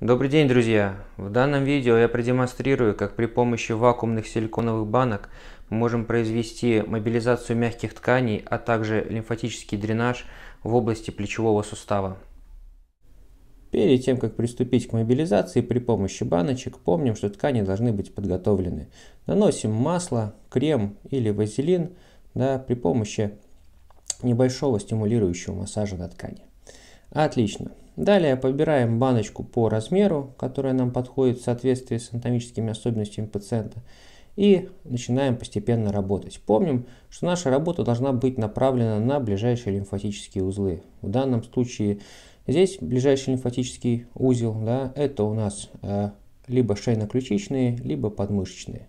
Добрый день, друзья! В данном видео я продемонстрирую, как при помощи вакуумных силиконовых банок мы можем произвести мобилизацию мягких тканей, а также лимфатический дренаж в области плечевого сустава. Перед тем, как приступить к мобилизации при помощи баночек, помним, что ткани должны быть подготовлены. Наносим масло, крем или вазелин да, при помощи небольшого стимулирующего массажа на ткани. Отлично. Далее подбираем баночку по размеру, которая нам подходит в соответствии с анатомическими особенностями пациента. И начинаем постепенно работать. Помним, что наша работа должна быть направлена на ближайшие лимфатические узлы. В данном случае здесь ближайший лимфатический узел, да, это у нас э, либо шейно-ключичные, либо подмышечные.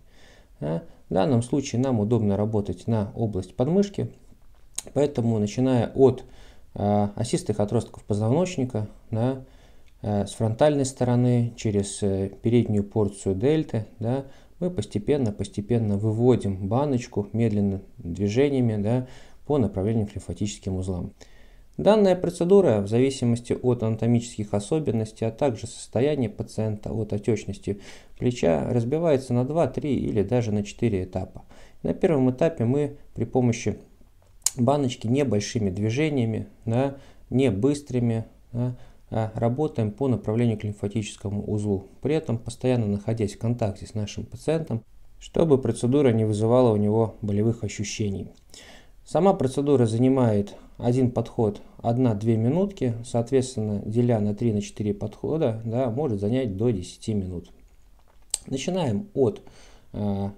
Да. Э, в данном случае нам удобно работать на область подмышки, поэтому начиная от осистых э, отростков позвоночника, да, э, с фронтальной стороны через э, переднюю порцию дельты, да, мы постепенно-постепенно выводим баночку медленно движениями да, по направлению к лимфатическим узлам. Данная процедура в зависимости от анатомических особенностей, а также состояния пациента от отечности плеча разбивается на 2, 3 или даже на 4 этапа. На первом этапе мы при помощи баночки небольшими движениями, да, не быстрыми, да, а работаем по направлению к лимфатическому узлу, при этом постоянно находясь в контакте с нашим пациентом, чтобы процедура не вызывала у него болевых ощущений. Сама процедура занимает один подход 1-2 минутки, соответственно, деля на 3-4 подхода, да, может занять до 10 минут. Начинаем от а,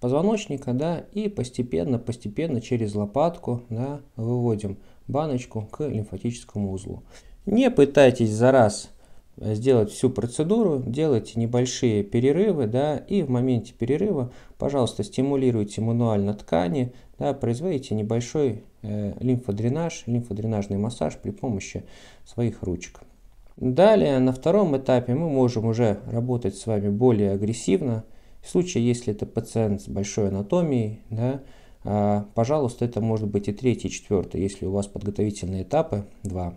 позвоночника, да, и постепенно, постепенно через лопатку, да, выводим баночку к лимфатическому узлу. Не пытайтесь за раз э, сделать всю процедуру, делайте небольшие перерывы, да, и в моменте перерыва, пожалуйста, стимулируйте мануально ткани, да, производите небольшой э, лимфодренаж, лимфодренажный массаж при помощи своих ручек. Далее, на втором этапе мы можем уже работать с вами более агрессивно, в случае, если это пациент с большой анатомией, да, а, пожалуйста, это может быть и третий, и четвертый, если у вас подготовительные этапы, два.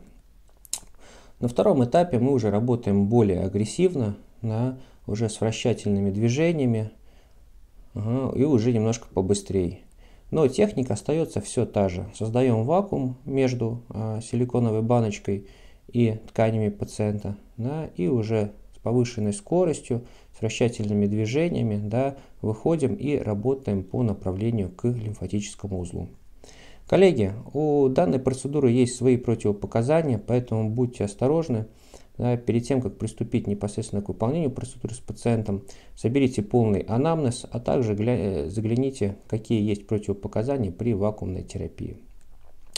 На втором этапе мы уже работаем более агрессивно, да, уже с вращательными движениями ага, и уже немножко побыстрее. Но техника остается все та же. Создаем вакуум между а, силиконовой баночкой и тканями пациента да, и уже повышенной скоростью, с вращательными движениями, да, выходим и работаем по направлению к лимфатическому узлу. Коллеги, у данной процедуры есть свои противопоказания, поэтому будьте осторожны. Да, перед тем, как приступить непосредственно к выполнению процедуры с пациентом, соберите полный анамнез, а также гля... Э, загляните, какие есть противопоказания при вакуумной терапии.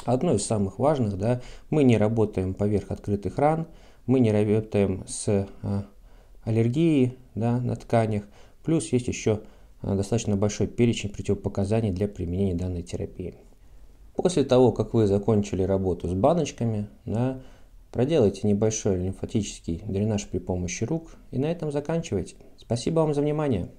Одно из самых важных, да, мы не работаем поверх открытых ран, мы не работаем с а, аллергии да, на тканях. Плюс есть еще а, достаточно большой перечень противопоказаний для применения данной терапии. После того, как вы закончили работу с баночками, да, проделайте небольшой лимфатический дренаж при помощи рук и на этом заканчивайте. Спасибо вам за внимание.